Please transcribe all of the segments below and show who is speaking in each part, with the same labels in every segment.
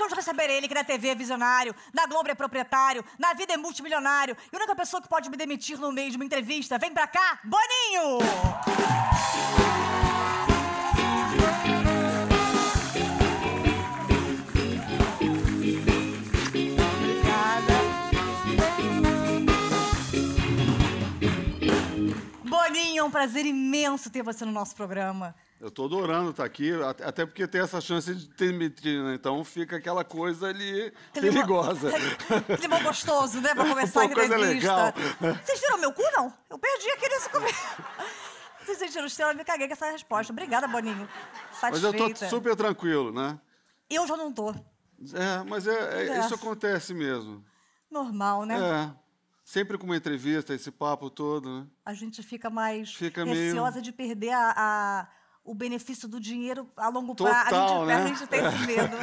Speaker 1: vamos receber ele que na TV é visionário, na Globo é proprietário, na vida é multimilionário e a única pessoa que pode me demitir no meio de uma entrevista. Vem pra cá, Boninho! Boninho, é um prazer imenso ter você no nosso programa.
Speaker 2: Eu estou adorando estar tá aqui, até porque tem essa chance de ter metrina, né? então fica aquela coisa ali clima, perigosa.
Speaker 1: Clima gostoso, né, para começar a entrevista. Coisa legal. Vocês viram meu cu, não? Eu perdi aqui nesse começo. Vocês viram o eu me caguei com essa resposta. Obrigada, Boninho. Satisfeita. Mas eu estou super
Speaker 2: tranquilo, né?
Speaker 1: Eu já não tô.
Speaker 2: É, mas é, é, é isso acontece mesmo.
Speaker 1: Normal, né?
Speaker 2: É. Sempre com uma entrevista, esse papo todo, né?
Speaker 1: A gente fica mais fica receosa meio... de perder a... a o benefício do dinheiro a longo prazo. A, gente, né? a gente tem esse medo.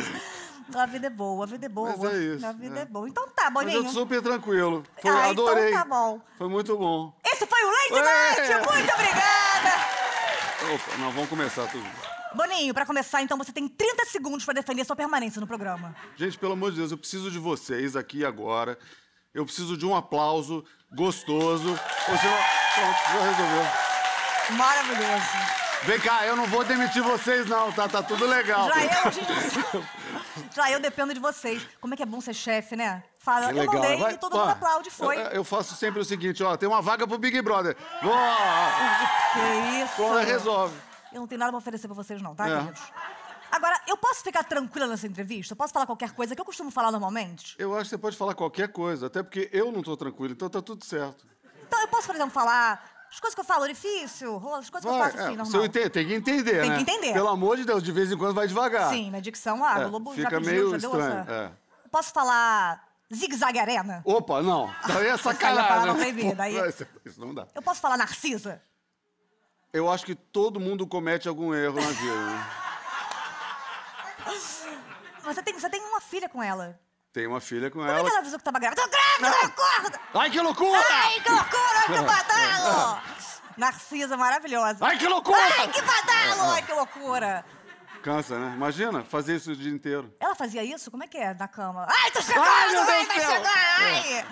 Speaker 1: A vida é boa, a vida é boa. Mas é isso. A vida é, é boa. Então tá, Boninho. Mas eu super
Speaker 2: tranquilo. Foi, ah, então adorei. Então tá bom. Foi muito bom. Esse
Speaker 1: foi o Lady Night. Muito obrigada.
Speaker 2: Opa, nós vamos começar tudo.
Speaker 1: Boninho, pra começar, então, você tem 30 segundos pra defender sua permanência no programa.
Speaker 2: Gente, pelo amor de Deus, eu preciso de vocês aqui agora. Eu preciso de um aplauso gostoso. você senão, pronto, já resolveu.
Speaker 1: Maravilhoso.
Speaker 2: Vem cá, eu não vou demitir vocês, não, tá? Tá tudo legal. Já eu,
Speaker 1: gente Já eu dependo de vocês. Como é que é bom ser chefe, né? Fala, que legal. eu mandei Vai... e todo mundo ó, aplaude, foi. Eu,
Speaker 2: eu, faço sempre o seguinte, ó, tem uma vaga pro Big Brother. Vou...
Speaker 1: Que isso? Como resolve. Eu não tenho nada pra oferecer pra vocês, não, tá, é. queridos? Agora, eu posso ficar tranquila nessa entrevista? Eu posso falar qualquer coisa que eu costumo falar normalmente?
Speaker 2: Eu acho que você pode falar qualquer coisa, até porque eu não tô tranquilo, então tá tudo certo.
Speaker 1: Então eu posso, por exemplo, falar as coisas que eu falo, orifício, rolo, as coisas que eu faço é, assim, é, normal.
Speaker 2: tem que entender, Tem né? que entender. Pelo amor de Deus, de vez em quando vai devagar. Sim,
Speaker 1: na dicção, ah, o é, lobo já fica pediu, meio já deu estranho, é. Posso falar zigue-zague arena?
Speaker 2: Opa, não.
Speaker 1: Daí é Essa é sacanagem. Né? aí-
Speaker 2: Isso é- isso não dá.
Speaker 1: Eu posso falar narcisa?
Speaker 2: Eu acho que todo mundo comete algum erro na vida. né?
Speaker 1: Você tem, você tem uma filha com ela.
Speaker 2: Tem uma filha com Como ela. Como é que
Speaker 1: ela avisou que tava grávida? Tô
Speaker 2: grávida, eu Ai,
Speaker 1: que loucura! Ai, que loucura!
Speaker 2: Ai, que badalo!
Speaker 1: Narcisa, maravilhosa. Ai, que loucura! Ai, que badalo! Ai, que loucura!
Speaker 2: Cansa, né? Imagina fazer isso o dia inteiro.
Speaker 1: Ela fazia isso? Como é que é? Na cama. Ai, tô chegando! Ai, meu Deus vai, vai chegar! Ai! É.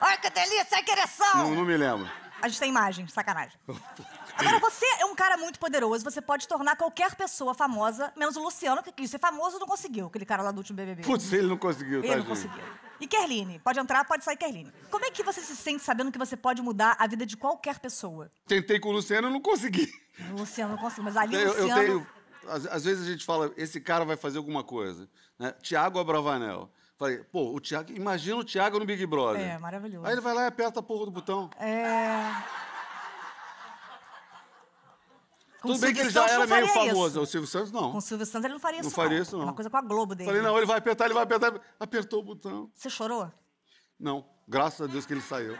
Speaker 1: Ai, que delícia! Ai, que ereção! Não, não me lembro. A gente tem imagem, sacanagem. Agora você um cara muito poderoso, você pode tornar qualquer pessoa famosa, menos o Luciano, que quis ser famoso não conseguiu, aquele cara lá do último BBB. Putz, ele não
Speaker 2: conseguiu, ele tá, Ele não gente. conseguiu.
Speaker 1: E Kerline, pode entrar, pode sair Kerline. Como é que você se sente sabendo que você pode mudar a vida de qualquer pessoa?
Speaker 2: Tentei com o Luciano e não consegui.
Speaker 1: O Luciano não conseguiu, mas ali eu, Luciano... Eu tenho...
Speaker 2: Às, às, vezes a gente fala, esse cara vai fazer alguma coisa. Né? Tiago Abravanel. Falei, pô, o Thiago, imagina o Thiago no Big Brother. É,
Speaker 1: maravilhoso. Aí ele vai
Speaker 2: lá e aperta a porra do botão. É. Com Tudo bem que ele já era meio famoso. Isso. O Silvio Santos não. Com o
Speaker 1: Silvio Santos ele não faria não isso. não faria isso, não. uma coisa com a Globo dele. Falei, não, ele vai apertar, ele vai apertar. Apertou o botão. Você chorou?
Speaker 2: Não. Graças a Deus que ele saiu.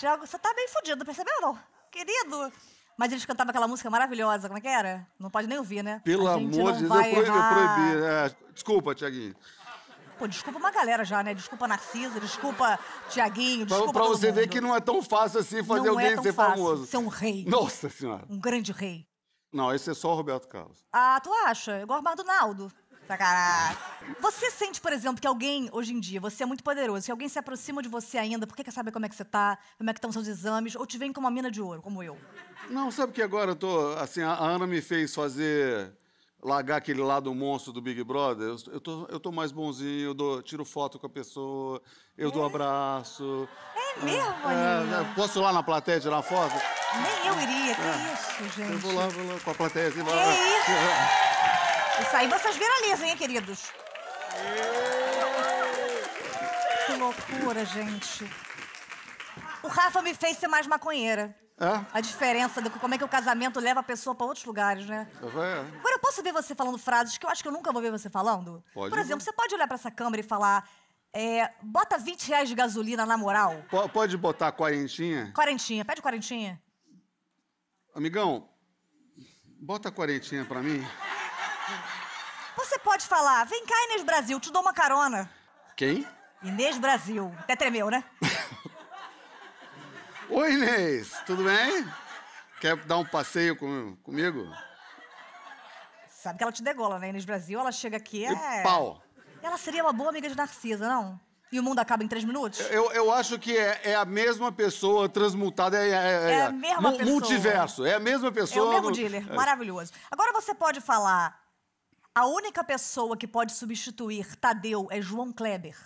Speaker 1: Tiago, você tá bem fudido, perceberam? Querido. Mas eles cantavam aquela música maravilhosa, como é que era? Não pode nem ouvir, né? Pelo amor de Deus, eu proibi.
Speaker 2: É, desculpa, Tiaguinho.
Speaker 1: Pô, desculpa uma galera já, né? Desculpa Narciso, desculpa Tiaguinho, desculpa. Pra, pra você mundo. ver que
Speaker 2: não é tão fácil assim fazer não é alguém é tão ser fácil. famoso. Ser é um rei. Nossa Senhora. Um grande rei. Não, esse é só o Roberto Carlos.
Speaker 1: Ah, tu acha? Igual o Naldo. Sacanagem. Você sente, por exemplo, que alguém, hoje em dia, você é muito poderoso, que alguém se aproxima de você ainda porque quer saber como é que você tá, como é que estão seus exames, ou te vem como uma mina de ouro, como eu?
Speaker 2: Não, sabe que agora eu tô. Assim, a Ana me fez fazer largar aquele lado monstro do Big Brother, eu, tô, eu tô mais bonzinho, eu dou, tiro foto com a pessoa, eu é? dou abraço. É ah, mesmo, é, é, Posso ir lá na plateia tirar foto? Nem eu iria, que é. isso, gente. Eu vou lá, vou lá com a plateia. Assim, que lá. isso?
Speaker 1: Isso aí vocês viralizam, hein, queridos? Que loucura, gente. O Rafa me fez ser mais maconheira. É? A diferença de como é que o casamento leva a pessoa para outros lugares, né? É. é. Agora posso ver você falando frases que eu acho que eu nunca vou ver você falando? Pode Por exemplo, ver. você pode olhar para essa câmera e falar. É, bota 20 reais de gasolina na moral.
Speaker 2: P pode botar quarentinha?
Speaker 1: Quarentinha, pede quarentinha.
Speaker 2: Amigão, bota quarentinha pra mim.
Speaker 1: Você pode falar, vem cá, Inês Brasil, te dou uma carona. Quem? Inês Brasil. Até tremeu, né?
Speaker 2: Oi, Inês, tudo bem? Quer dar um passeio com, comigo?
Speaker 1: Sabe que ela te degola, né? Inês Brasil, ela chega aqui, é. E pau! Ela seria uma boa amiga de Narcisa, não? E o mundo acaba em três minutos?
Speaker 2: Eu, eu acho que é, é a mesma pessoa transmutada. É, é, é, é a mesma pessoa. Multiverso. É a mesma pessoa. É o mesmo no... dealer. É.
Speaker 1: Maravilhoso. Agora você pode falar. A única pessoa que pode substituir Tadeu é João Kleber.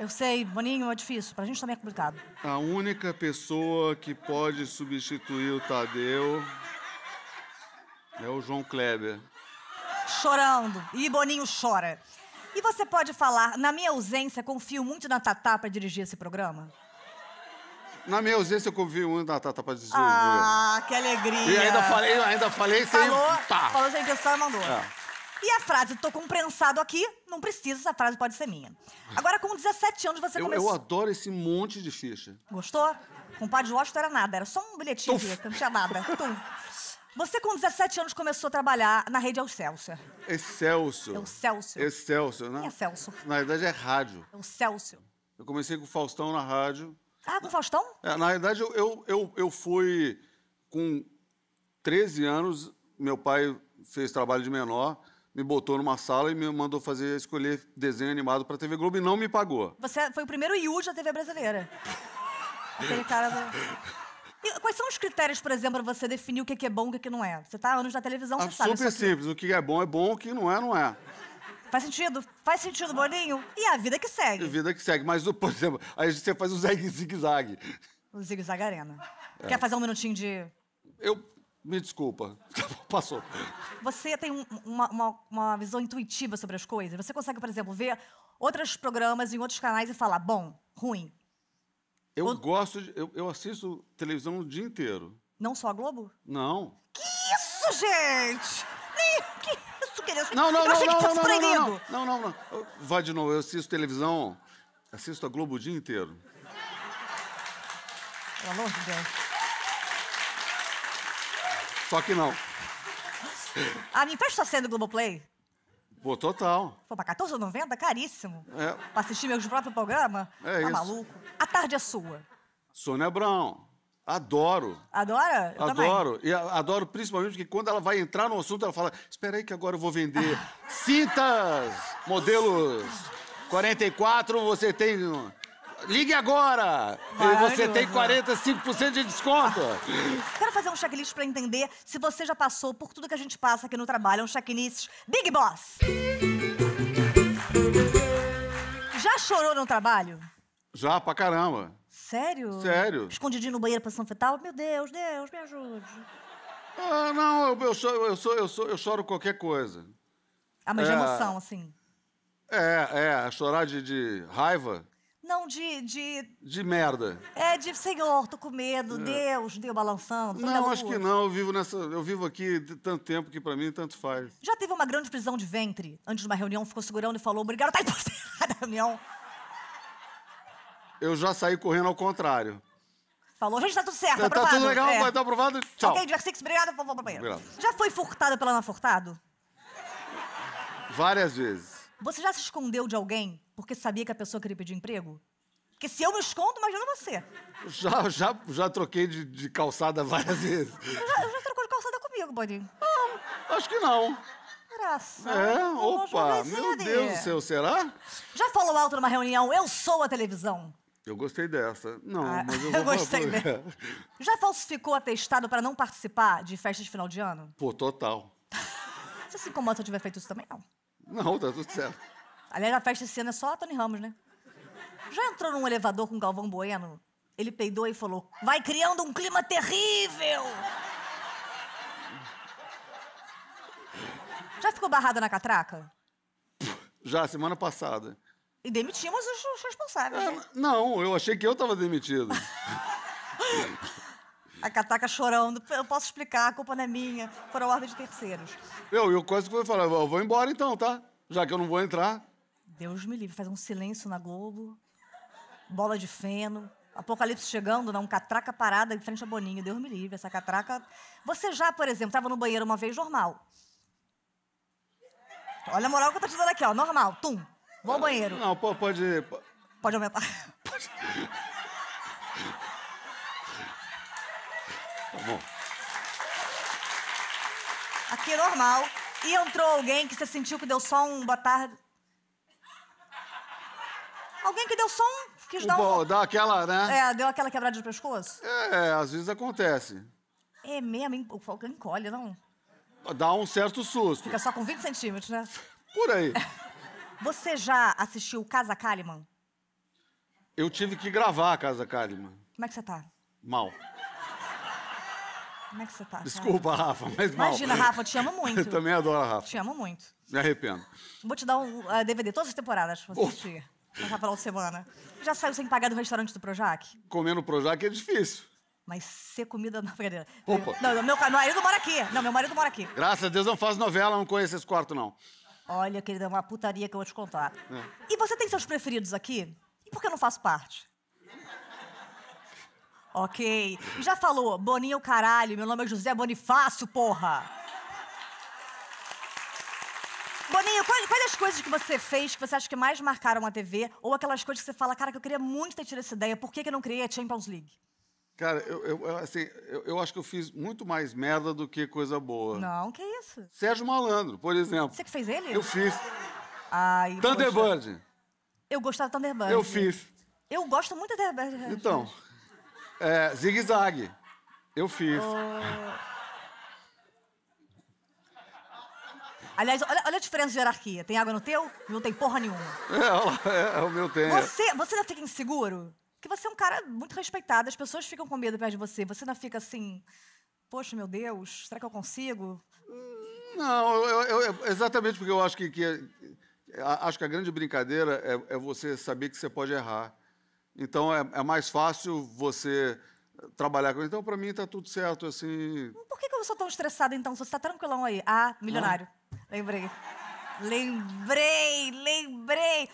Speaker 1: Eu sei, Boninho, é difícil. Pra gente também é complicado.
Speaker 2: A única pessoa que pode substituir o Tadeu é o João Kleber.
Speaker 1: Chorando. E Boninho chora. E você pode falar, na minha ausência, confio muito na Tatá pra dirigir esse programa?
Speaker 2: Na minha ausência, eu confio muito na Tatá pra dirigir ah, o programa. Ah,
Speaker 1: que alegria. E ainda falei, ainda falei Falou, sem... Pá. Tá. Falou sem intenção e mandou. É. E a frase, tô com prensado aqui, não precisa, essa frase pode ser minha. Agora, com 17 anos, você começou... Eu
Speaker 2: adoro esse monte de ficha.
Speaker 1: Gostou? Com o Padre Washington era nada, era só um bilhetinho, Tuf. não tinha nada. Tum. Você, com 17 anos, começou a trabalhar na rede Excelsior.
Speaker 2: Excelsior. Celso. Excelsior, né? É Celso? Na verdade, é rádio.
Speaker 1: É Celso.
Speaker 2: Eu comecei com o Faustão na rádio. Ah, com o Faustão? É, na verdade, eu, eu, eu, eu fui com 13 anos, meu pai fez trabalho de menor me botou numa sala e me mandou fazer escolher desenho animado pra TV Globo e não me pagou.
Speaker 1: Você foi o primeiro Yuji da TV brasileira. Aquele cara. Do... E quais são os critérios, por exemplo, pra você definir o que é, é bom e o é que não é? Você tá anos na televisão, ah, você ah, sabe. Super simples.
Speaker 2: O que é bom é bom, o que não é, não é. Faz sentido? Faz sentido, bolinho E a vida que segue. A vida que segue. Mas, por exemplo, aí você faz o zigue-zague.
Speaker 1: O zigue-zague arena. É. Quer fazer um minutinho de... Eu, me
Speaker 2: desculpa. Passou.
Speaker 1: Você tem uma, uma, uma, visão intuitiva sobre as coisas? Você consegue, por exemplo, ver outros programas em outros canais e falar, bom, ruim?
Speaker 2: Eu Ou... gosto, de, eu, eu assisto televisão o dia inteiro.
Speaker 1: Não só a Globo? Não. Que isso, gente? Que isso, querido? Não, não, eu não, achei não, que não, fosse não,
Speaker 2: Não, não, não. não. Vai de novo, eu assisto televisão, assisto a Globo o dia inteiro.
Speaker 1: Pelo amor de Deus. Só que não. Ah, me está sendo do Globoplay?
Speaker 2: Pô, total.
Speaker 1: Pô, pra 14,90? Caríssimo. É. Pra assistir meu próprio programa?
Speaker 2: É tá isso. maluco?
Speaker 1: A tarde é sua.
Speaker 2: Sônia Brown. Adoro.
Speaker 1: Adora? Eu adoro.
Speaker 2: Também. E adoro principalmente que quando ela vai entrar no assunto, ela fala: Espera aí que agora eu vou vender cintas, modelos 44, você tem Ligue agora! E você tem 45% de desconto.
Speaker 1: Quero fazer um checklist pra entender se você já passou por tudo que a gente passa aqui no trabalho. É um checklist Big Boss. Já chorou no trabalho?
Speaker 2: Já, pra caramba.
Speaker 1: Sério? Sério. Escondidinho no banheiro, posição fetal? Meu Deus, Deus, me ajude.
Speaker 2: Ah, não, eu, eu, choro, eu, sou, eu, sou, eu choro qualquer coisa. Ah, mas é, de emoção, assim. É, é, chorar de, de raiva
Speaker 1: de, de.
Speaker 2: De merda.
Speaker 1: É, de Senhor, tô com medo, é. Deus, deu balançando. Não, acho que não.
Speaker 2: Eu vivo, nessa, eu vivo aqui tanto tempo que para mim tanto faz.
Speaker 1: Já teve uma grande prisão de ventre antes de uma reunião, ficou segurando e falou: obrigado, tá indo pra reunião.
Speaker 2: Eu já saí correndo ao contrário.
Speaker 1: Falou, gente, tá tudo certo, tá, aprovado. Tá tudo legal, é. tá aprovado, tchau. Ok, Diversix, obrigado, vou pra banheiro. Obrigado. Já foi furtada pela Ana Furtado?
Speaker 2: Várias vezes.
Speaker 1: Você já se escondeu de alguém porque sabia que a pessoa queria pedir emprego? Porque se eu me escondo, imagina você. Já, já,
Speaker 2: já troquei de, de calçada várias vezes. Eu já,
Speaker 1: eu já trocou de calçada comigo, Boninho. Ah, acho que não. Graça. É, opa, meu Deus do céu, será? Já falou alto numa reunião, eu sou a televisão.
Speaker 2: Eu gostei dessa. Não, ah, mas eu vou gostei dessa.
Speaker 1: Já falsificou atestado para não participar de festas de final de ano?
Speaker 2: Pô, total.
Speaker 1: Você se incomoda se eu tiver feito isso também, não?
Speaker 2: Não, tá tudo
Speaker 1: certo. Aliás, a festa esse ano é só Tony Ramos, né? Já entrou num elevador com Galvão Bueno? Ele peidou e falou: Vai criando um clima terrível! Já ficou barrada na catraca?
Speaker 2: Já, semana passada.
Speaker 1: E demitimos os responsáveis. É, né?
Speaker 2: não, eu achei que eu estava demitido.
Speaker 1: a Cataca chorando. Eu posso explicar, a culpa não é minha. Foram ordens de terceiros.
Speaker 2: Eu, eu quase vou falar, eu vou embora então, tá? Já que eu não vou
Speaker 1: entrar. Deus me livre, faz um silêncio na Globo bola de feno. Apocalipse chegando, não, né, catraca parada em frente a Boninho, Deus me livre, essa catraca. Você já, por exemplo, estava no banheiro uma vez normal. Olha a moral que eu estou te dando aqui, ó, normal, tum, vou ao banheiro. Não, pode. Pode aumentar. Pode. Tá bom. Aqui normal. E entrou alguém que você sentiu que deu só um boa tarde. Alguém que deu só um Quis dar, um... aquela, né? É, deu aquela quebrada de pescoço?
Speaker 2: É, às vezes acontece.
Speaker 1: É mesmo? O Falcão encolhe, não? Dá um certo susto. Fica só com 20 centímetros, né? Por aí. Você já assistiu Casa Kalimann?
Speaker 2: Eu tive que gravar a Casa Kalimann. Como é que você tá? Mal.
Speaker 1: Como é que você tá? Desculpa, cara? Rafa, mas mal. Imagina, Rafa, eu te amo muito. Eu também
Speaker 2: adoro a Rafa. Te amo muito. Me arrependo.
Speaker 1: Vou te dar um uh, DVD todas as temporadas pra você assistir passar final de semana. Já saiu sem pagar do restaurante do Projac?
Speaker 2: Comendo Projac é difícil.
Speaker 1: Mas ser comida na brincadeira. Opa. Não, meu, meu marido mora aqui. Não, meu marido mora aqui.
Speaker 2: Graças a Deus não faz novela, não conheço esse quarto, não.
Speaker 1: Olha, querida, é uma putaria que eu vou te contar. É. E você tem seus preferidos aqui? E por que eu não faço parte? ok. Já falou, Boninho caralho, meu nome é José Bonifácio, porra! coisas que você fez que você acha que mais marcaram a TV? Ou aquelas coisas que você fala, cara, que eu queria muito ter tido essa ideia, por que, que eu não criei a Champions League?
Speaker 2: Cara, eu, eu assim, eu, eu, acho que eu fiz muito mais merda do que coisa boa. Não, que isso? Sérgio Malandro, por exemplo. Você que fez ele? Eu fiz.
Speaker 1: Ai, Thunderbird. Eu gostava do Thunderbird. Eu fiz. Eu gosto muito do Thunderbird.
Speaker 2: Então, é, Zig Zag. Eu fiz.
Speaker 1: Oh. Aliás, olha, olha a diferença de hierarquia. Tem água no teu? Não tem porra nenhuma.
Speaker 2: É, é, é o meu tempo. É. Você,
Speaker 1: você ainda fica inseguro? Porque você é um cara muito respeitado, as pessoas ficam com medo perto de você. Você não fica assim, poxa, meu Deus, será que eu consigo?
Speaker 2: Não, eu, eu, exatamente porque eu acho que, que, acho que a grande brincadeira é, é, você saber que você pode errar. Então é, é mais fácil você trabalhar com. Então para mim está tudo certo assim.
Speaker 1: Por que, que eu sou tão estressada então? Se você está tranquilão aí, ah, milionário. Ah. Lembrei. Lembrei, lembrei.